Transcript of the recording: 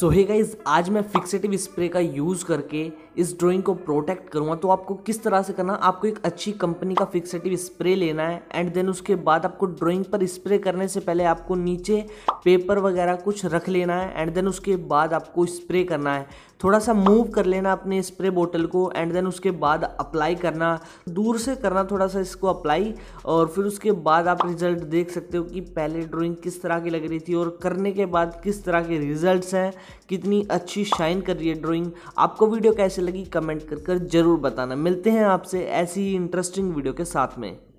सो hey guys आज मैं fixative spray का यूज़ करके इस ड्राइंग को प्रोटेक्ट करूँगा तो आपको किस तरह से करना आपको एक अच्छी कंपनी का फिक्सेटिव स्प्रे लेना है एंड देन उसके बाद आपको ड्राइंग पर स्प्रे करने से पहले आपको नीचे पेपर वगैरह कुछ रख लेना है एंड देन उसके बाद आपको स्प्रे करना है थोड़ा सा मूव कर लेना अपने स्प्रे बोतल को एंड देन उसके बाद अप्लाई करना दूर से करना थोड़ा सा इसको अप्लाई और फिर उसके बाद आप रिज़ल्ट देख सकते हो कि पहले ड्राइंग किस तरह की लग रही थी और करने के बाद किस तरह के रिजल्ट्स हैं कितनी अच्छी शाइन कर रही है ड्राइंग आपको वीडियो कैसे लगी कमेंट कर कर ज़रूर बताना मिलते हैं आपसे ऐसी ही इंटरेस्टिंग वीडियो के साथ में